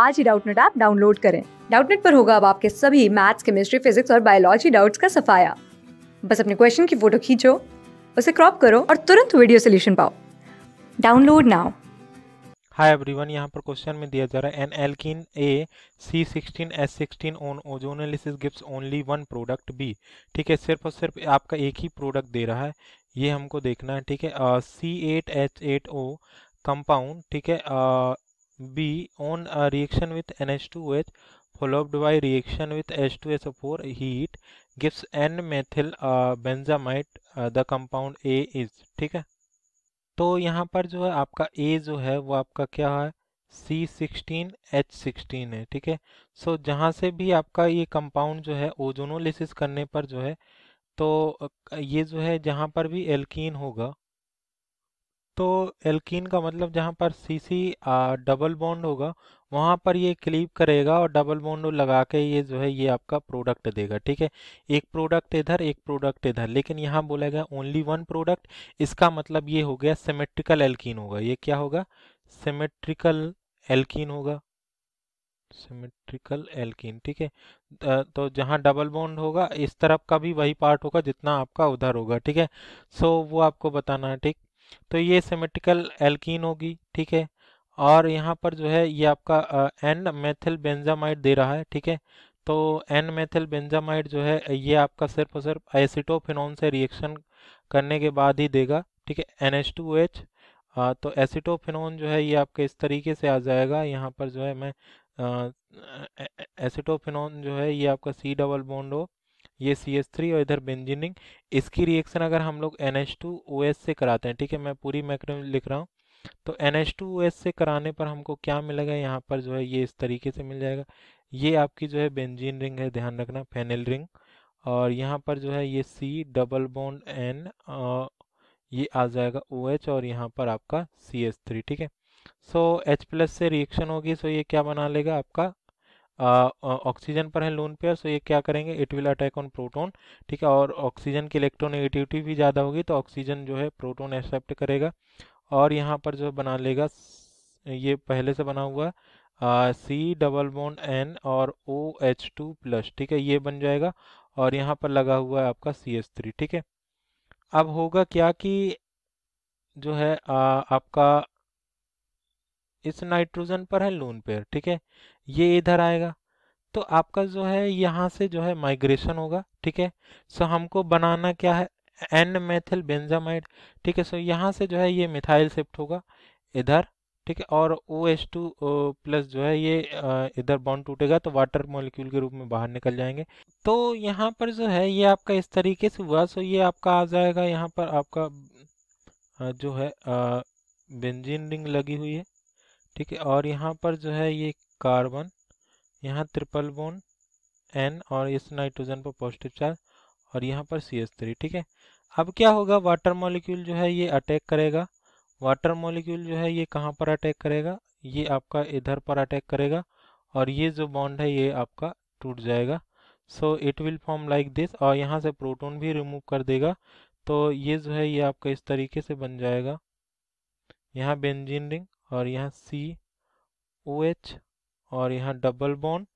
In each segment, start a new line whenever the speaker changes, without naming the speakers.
आज ही Doubtnut app download करें डाउटनेट पर होगा अब आपके सभी मैथ्स केमिस्ट्री फिजिक्स और बायोलॉजी डाउट्स का सफाया बस अपने क्वेश्चन की फोटो खींचो उसे क्रॉप करो और तुरंत वीडियो सोल्यूशन पाओ डाउनलोड नाउ हाय एवरीवन यहाँ पर क्वेश्चन में दिया जा रहा है an alkene a C sixteen S sixteen on ozonolysis gives only one product B ठीक है सिर्फ और सिर्फ आपका एक ही प्रोडक्ट दे रहा है ये हमको देखना है ठीक है C eight H eight O compound ठीक है B. On a reaction with NH2H followed by reaction with H2SO4 heat gives N-methyl uh, benzamide. Uh, the compound A is ठीक है तो यहाँ पर जो है आपका A जो है वो आपका क्या है सी सिक्सटीन एच सिक्सटीन है ठीक है सो so, जहाँ से भी आपका ये कंपाउंड जो है ओजोनोलिसिस करने पर जो है तो ये जो है जहाँ पर भी एल्कीन होगा तो एल्कीन का मतलब जहाँ पर सी सी डबल बॉन्ड होगा वहाँ पर ये क्लीव करेगा और डबल बॉन्ड लगा के ये जो है ये आपका प्रोडक्ट देगा ठीक है एक प्रोडक्ट इधर एक प्रोडक्ट इधर लेकिन यहाँ बोला गया ओनली वन प्रोडक्ट इसका मतलब ये हो गया सिमेट्रिकल एल्कीन होगा ये क्या होगा सिमेट्रिकल एल्कीन होगा सिमेट्रिकल एल्कीन ठीक है तो जहाँ डबल बॉन्ड होगा इस तरफ का भी वही पार्ट होगा जितना आपका उधर होगा ठीक है सो वो आपको बताना है ठीक तो ये सिमेट्रिकल एल्कीन होगी ठीक है और यहाँ पर जो है ये आपका एन मेथिल बेंजामाइड दे रहा है ठीक है तो एन मेथिल बेंजामाइड जो है ये आपका सिर्फ और सिर्फ एसिटोफिनोन से रिएक्शन करने के बाद ही देगा ठीक है एन एच टू एच तो एसिटोफिनोन जो है ये आपके इस तरीके से आ जाएगा यहाँ पर जो है मैं एसिटोफिनोन जो है ये आपका सी डबल बॉन्ड हो ये सी एस थ्री और इधर बेंजीनिंग इसकी रिएक्शन अगर हम लोग N H two O S से कराते हैं ठीक है मैं पूरी मैक्रो लिख रहा हूँ तो N H two O S से कराने पर हमको क्या मिलेगा यहाँ पर जो है ये इस तरीके से मिल जाएगा ये आपकी जो है बेंजीन रिंग है ध्यान रखना फेनिल रिंग और यहाँ पर जो है ये सी डबल बॉन्ड एन ये आ जाएगा ओ OH और यहाँ पर आपका सी एस थ्री ठीक है सो एच प्लस से रिएक्शन होगी सो ये क्या बना लेगा आपका ऑक्सीजन पर है लोन पेयर सो ये क्या करेंगे it will attack on proton ठीक है और ऑक्सीजन की इलेक्ट्रोनेगेटिविटी भी ज़्यादा होगी तो ऑक्सीजन जो है प्रोटोन एक्सेप्ट करेगा और यहाँ पर जो बना लेगा ये पहले से बना हुआ सी डबल बॉन्ड एन और ओ एच टू प्लस ठीक है ये बन जाएगा और यहाँ पर लगा हुआ है आपका सी एस थ्री ठीक है अब होगा क्या कि जो है आ, आपका इस नाइट्रोजन पर है लोन पेयर ठीक है ये इधर आएगा तो आपका जो है यहाँ से जो है माइग्रेशन होगा ठीक है सो हमको बनाना क्या है एन मेथिल बेंजामाइड ठीक है सो यहाँ से जो है ये मिथाइल शिफ्ट होगा इधर ठीक है और ओ एस टू प्लस जो है ये इधर बॉन्ड टूटेगा तो वाटर मॉलिक्यूल के रूप में बाहर निकल जाएंगे तो यहाँ पर जो है ये आपका इस तरीके से हुआ सो ये आपका आ जाएगा यहाँ पर आपका जो है बेंजीन रिंग लगी हुई है ठीक है और यहाँ पर जो है ये कार्बन यहाँ ट्रिपल बोन एन और इस नाइट्रोजन पर पॉजिटिव चार्ज और यहाँ पर सी एस थ्री ठीक है अब क्या होगा वाटर मॉलिक्यूल जो है ये अटैक करेगा वाटर मॉलिक्यूल जो है ये कहाँ पर अटैक करेगा ये आपका इधर पर अटैक करेगा और ये जो बॉन्ड है ये आपका टूट जाएगा so it will form like this और यहाँ से प्रोटोन भी रिमूव कर देगा तो ये जो है ये आपका इस तरीके से बन जाएगा यहाँ बेंजीन रिंग और यहाँ सी ओ एच और यहाँ डबल बॉन्ड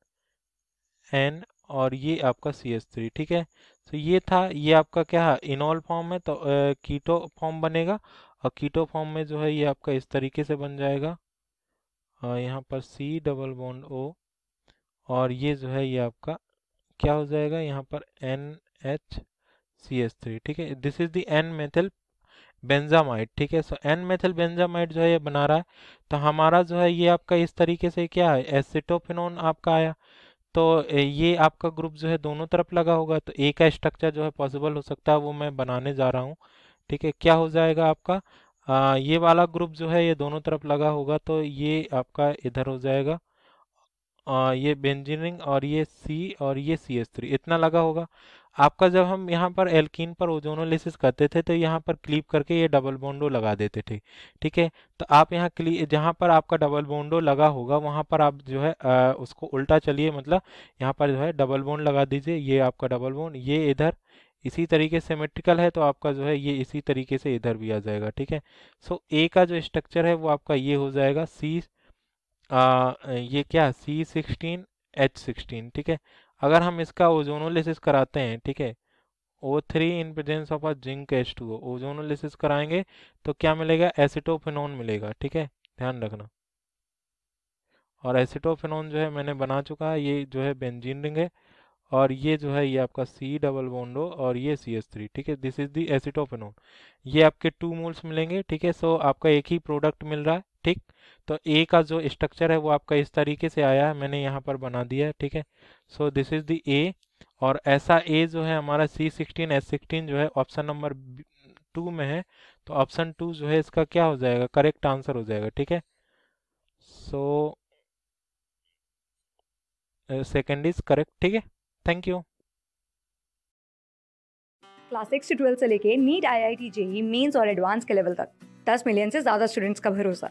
एन और ये आपका सी एस थ्री ठीक है तो ये था ये आपका क्या है इनॉल फॉर्म है तो ए, कीटो फॉर्म बनेगा और कीटो फॉर्म में जो है ये आपका इस तरीके से बन जाएगा और यहाँ पर सी डबल बॉन्ड ओ और ये जो है ये आपका क्या हो जाएगा यहाँ पर N H C S three ठीक है this is the N methyl benzamide ठीक है सो एन मेथिल बेंजामाइड जो है ये बना रहा है तो हमारा जो है ये आपका इस तरीके से क्या है एसिटोफिनोन आपका आया तो ये आपका ग्रुप जो है दोनों तरफ लगा होगा तो ए का स्ट्रक्चर जो है पॉसिबल हो सकता है वो मैं बनाने जा रहा हूँ ठीक है क्या हो जाएगा आपका आ, ये वाला ग्रुप जो है ये दोनों तरफ लगा होगा तो ये आपका इधर हो जाएगा आ, ये बेंजीनिंग और ये सी और ये सी एस थ्री इतना लगा होगा आपका जब हम यहाँ पर एल्किन पर ओजोनोलिसिस करते थे तो यहाँ पर क्लिप करके ये डबल बोंडो लगा देते थे ठीक है तो आप यहाँ क्ली जहाँ पर आपका डबल बोंडो लगा होगा वहाँ पर आप जो है आ, उसको उल्टा चलिए मतलब यहाँ पर जो है डबल बोंड लगा दीजिए ये आपका डबल बोंड ये इधर इसी तरीके से मेट्रिकल है तो आपका जो है ये इसी तरीके से इधर भी आ जाएगा ठीक है सो ए का जो स्ट्रक्चर है वो आपका ये हो जाएगा सी आ, ये क्या सी सिक्सटीन एच सिक्सटीन ठीक है अगर हम इसका ओजोनोलिसिस कराते हैं ठीक है O three in presence of a zinc H two ozonolysis कराएंगे तो क्या मिलेगा एसिटोफिनोन मिलेगा ठीक है ध्यान रखना और एसिटोफिनोन जो है मैंने बना चुका है ये जो है बेंजीन रिंग है और ये जो है ये आपका सी डबल बोन्डो और ये सी एस थ्री ठीक है दिस इज दी एसिटोफिनोन ये आपके टू मोल्स मिलेंगे ठीक है सो आपका एक ही प्रोडक्ट मिल रहा है ठीक तो ए का जो स्ट्रक्चर है वो आपका इस तरीके से आया है मैंने यहाँ पर बना दिया है ठीक है सो दिस इज़ दी ए और ऐसा ए जो है हमारा सी सिक्सटीन एस सिक्सटीन जो है ऑप्शन नंबर टू में है तो ऑप्शन टू जो है इसका क्या हो जाएगा करेक्ट आंसर हो जाएगा ठीक है सो सेकेंड इज करेक्ट ठीक है थैंक यू क्लास सिक्स से ट्वेल्थ से लेके NEET I I T JEE mains और एडवांस के लेवल तक दस मिलियन से ज़्यादा स्टूडेंट्स का भरोसा